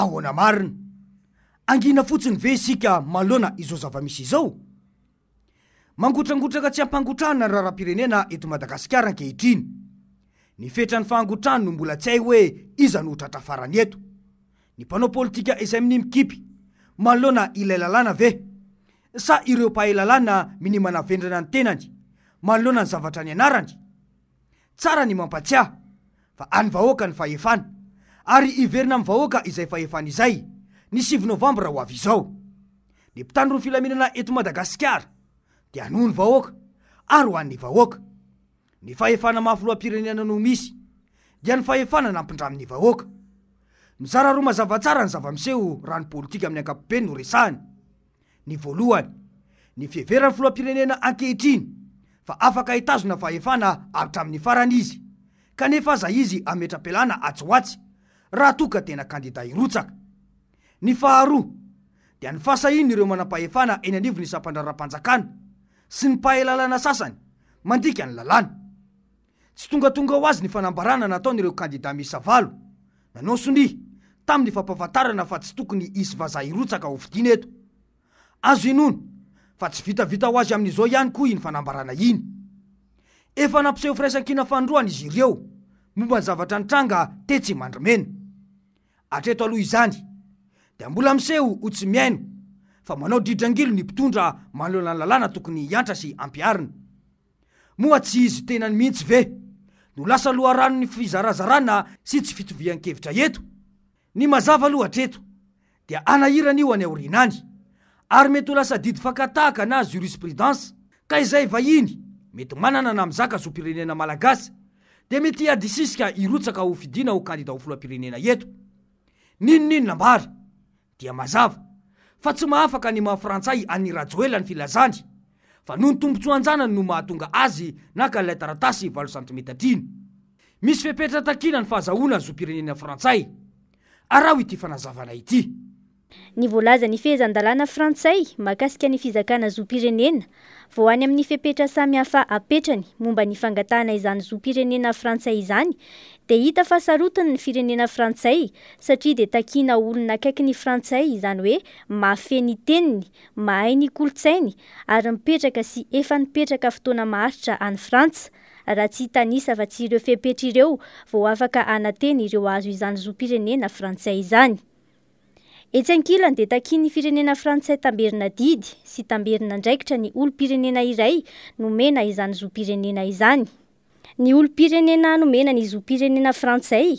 ahoana marina angina fotsiny ve isika manloana izao zava-misy izao mangotrangotraka tsy hampangotrahana ny raraha-pirenena eto madagasikara ankehitriny ny fetran'ny faangotrany no mbola tsy hay hoe iza no hotratrafarany eto ny mpanao politika izay mi'nimikipy manaloana ilay lalàna ve sa ireo pahalalàna minimana vendrana ny tenany manoloana ny zavatra ny anarany tsara ny mampatsiah fa any vahoaka ny faefany ary iverina amin'n vahoaka izay fahefana izay ny siv novambrah ho avy izao ny mpitany roa filaminana eto madagasikara dia noho ny vahoaka ary ho an'ny vahoaka ny fahefana mahafoloampirenena noho misy dia ny fahefana nampindramin'ny vahoaka mizararoa mazavatsara ny zavamiseho rany politika amin'ny ankapobe noresahny ny voalohany ny feeveran'ny foloampirenena ankehitriny fa afaka itazona fahefana avtramin'ny farana izy kanefa zay izy aetrampelana atsoatsy raha toka tena kandida irotsaka ahaa d ny fasa iny ireo manampahefana enanivony sampandrara-panjakana sy ny paha lalana sasany mandika ny lalana tsy tongatonga ho azy ny fanambarana nataonyireo kandida misavalo nanao soni tamin'ny fampafatarana fa tsy tokony isy vaza irotsaka oviina eto zoon f tsy vitavita ho azy amin'izao ihany koa iny fanambarana inyapisefaia-inaoanaizy ireo momba ny zavata nytranga tetymandromena atreto aloha izany dia mbola miseho ho tsy miaino fa manao dridrangilo ny mpitondra mahalonany lalàna tokony hiantra sy ampiarina moa tsy izy tenany mihintsy ve no lasa loharano ny fizarazarana sy tsy fitovian-kevitra eto ny mazava aloha atreto dia anahirana io any aorianaany ary mety ho lasa didi fankatahaka na jorispridansy ka izay vahiny mety manana na mizaka azy ho mpirenena malagasy dia mety adisisika irotsaka ho fidiana ho kandida ofolam-pirenena eto ninonino nambary dia mazava fa tsy mahafaka anyma frantsay anirajoela ny filazany fa no ny tombontso anjanany no mahatonga azy na ka ilay taratasy valo zantimet atriny misy fipetra takina ny fahazahoana azo mpirenena frantsay araho ity fanazavana ity ny volaza ny fehzan-dalana frantsay mahakasika ny fizakana zoampirenena vao any amin'ny fiepetra samy hafa apetrany momba ny fangatana izany zompirenena frantsay izany de hita fahasarotiny ny firenena frantsay satria de takina olona akaiky ny frantsay izany hoe mafeny teniny mahai ny kolontsainy ary mipetraka sy efa nipetraka fotoana maharitra any frantsa raha tsy tanisa fa tsy ireo fepetra ireo vao afaka ananteny ireo azo izany zoampirenena frantsay izany etsy ankilany dia taki ny firenena frantsay tamberina didy sy tamberina andraikitra ny olom-pirenena iray nomena izany zom-pirenena izany ny olom-pirenena nomena ny zom-pirenena frantsay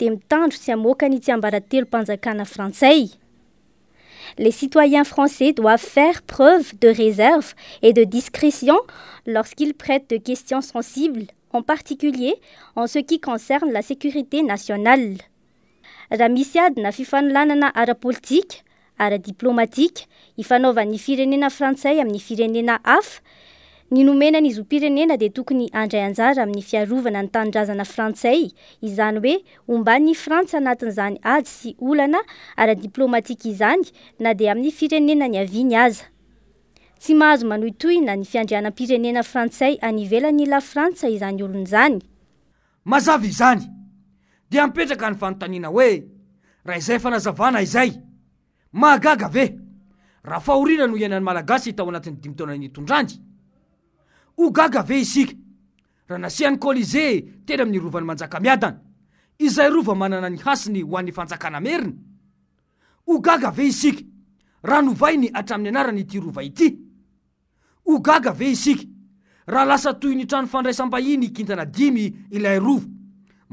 dia mitandro sy amoaka ny tsy ambarantelo mpanjakana frantsay les citoyens français doivent faire preuve de réserve et de discrétion lorsqu'ils traitent de questions sensibles, en particulier en ce qui concerne la sécurité nationale. raha misy ady na fifanolanana ara-politika ara diplômatika ifanaovan'ny firenena frantsay amin'ny firenena af neizypirenena de toyaaminny fina ny tanndrazana frantsay izanyoe ombany frantsa anatin'izany ady sy olana aradiplômatika izany nadaiyenampirenena frantsay anivelan'nylafrantsa izany olonzany azaaizany de mpetraka ny fanontanina oe raha izay fanazavana izay magagaveahaaona noiananylaatitoagave isik raha nasian'ny kôlize teny ami'ny rovany manjakamiadana izay rova manana ny hasiny hoan'ny fanjakanameriny gagave isik raha novainy atramin'ny anaranyty rova ity gagave isik raha lasa toy ny trano fandraisambahiny kintanaimy ilay rov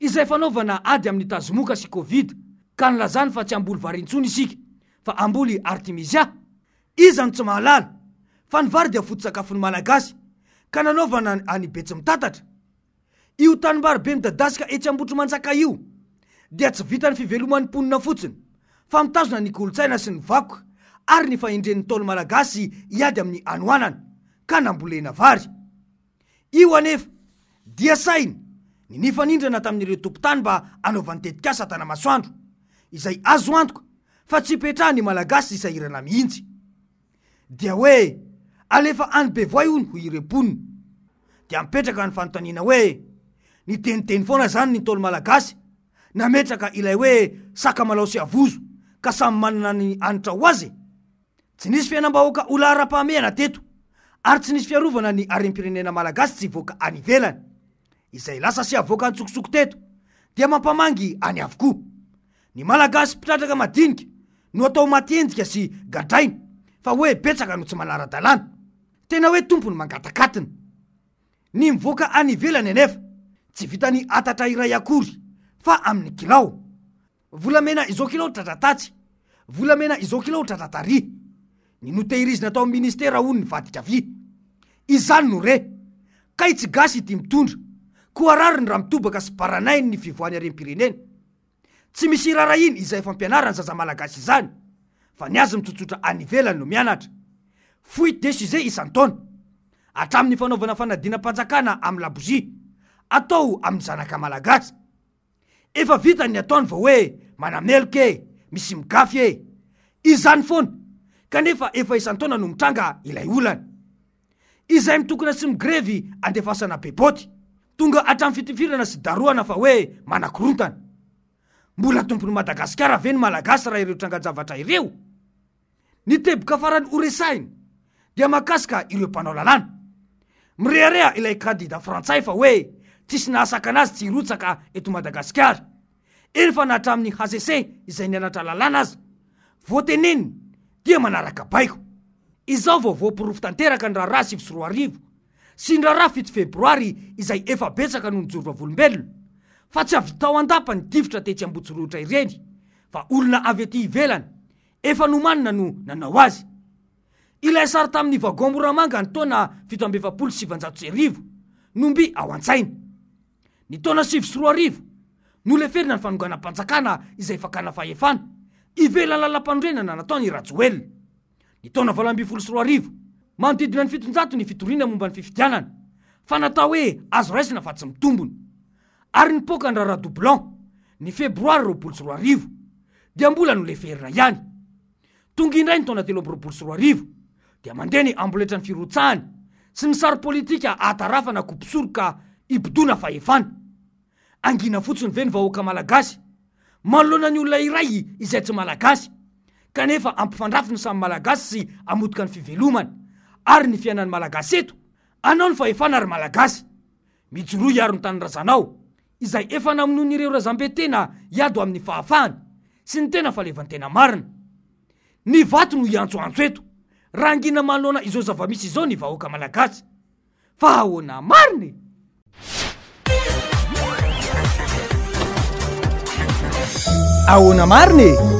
izay fanaovana ady amin'ny tazomoka sy i kovid ka nylazany fa tsy amboly varintsony isika fa amboly artimizya izany tsy mahalala fa nyvary dia voto-sakafony malagasy ka nanaovana anybetsy mitatatra io tanymbarobe ny dadasika etsy ambotry manjaka io dia tsy vita ny fiveloma n'ny mponina fotsiny fa mitazona nikolontsaina sy ny vakoka ary ny fahendren'ny taolo malagasy iady amin'ny anoanany ka nambolena vary io anefa dia sainy ny nifanindrana tamin'ireo tompo tany mba anaovan'nytetik asa atana masoandro izay azo hantoka fa tsy petraha ny malagasy y sairana mihitsy dia hoe alefa any bevoay o ny ho iremponina dia mipetraka ny fanontaniana hoe niteniteny foana zany ny taolo malagasy nametraka ilay hoe sakamalaosy avozo ka samy manana ny anitra ho azy tsy nisy fianam-bahoaka olahara-pahameana teto ary tsy nisy fiarovana ny arympirenena malagasy tsy voaka anyvelany izay lasa sy avoaka ntsokotsoko teto dia mampamangy any avokoa ny malagasy pitratraka madinika no atao matenika sy gadrainy fa oe etsaka no tsy anaetompony agaymioaka anyelany anef tsy vitany atatra iray akory fa amin'ny ilaovlamena iokilaotratatavlaena ioilaotraraynyoehzina atominiseanytsasyioa oarariny raha mitobaka syparanain ny vivoany arempireneny tsy misy irara iny izay fampianara ny zaza malagasy izany fa ny azy mitsotsotra anivelany no mianatra fuit de su isantaona atramn'ny fanaovana fanadinampanjakana am'ylaboji atao amn'ny zanaka malagasy efa vitany ataony vao oe manameloka e misy migafy e izany fona kanefa efa isantaona no mitranga ilay olany izay mitokona sy migrevy andefasanabebt tonga atramn'ny fitifirana sy darohana fa oe manakorontany mbola tompony madagasikara ave ny malagasy raha ireo tranganjavatra ireo ny teboka afarany oresainy dia makasika ireo mpanao lalàna mirehareha ilay kandida frantsay fa oe tsisy nahasaka ana azy tsy irotsaka eto madagasikary eny fa na hatramin'ny hasse izay ny anatra lalàna azy voateneniny dia manaraka baiko izao vaooprofotanteraka ny rah sindrara fito febroary izay efa betsaka nonijoroavolombelona fa tsy avytao andapa ny divotra tetsyambotsorohitra ireny fa olona avy ety ivelany efa nomanina no nanao azy ilay sara tamin'ny vagomoramanga ny taoana ftssri nomby ao an-tsainy ny taona siv sroarivo no le ferina ny fanonganam-panjakana izay fakana fahefana ivelany lala-panorenana nataony rajoelona n tona las manodidina ny fitonjato ny fitoriana momba ny fifidianana fa natao hoe azo raisina fa tsy mitombony ary nypokany raharahalan ny febroary robo s ri dia mbola no leferira ihany tonga indray ny tonateos dia mandeha ny amboletra ny firotsahany sy ny sarypolitika atarafana kopsoro ka ibodona fahefana angina fotsiny ve ny vahoaka malagasy manoloana ny olona iray izay tsy malagasy kanefa ampifandrafiny samy malagasy sy amotika ny fielomany ary ny fiainany malagasy eto anao ny fahefana ary malagasy mijoroa iaro ny tanyrazanao izay efa namono nyireo razambe tena iado amin'ny fahafahany sy ny tena falevantena marina ny vato no o iantsoantso eto raha angina manoloana izao zava-misy izao ny vahoaka malagasy fa ahoana marinye ahoana marinye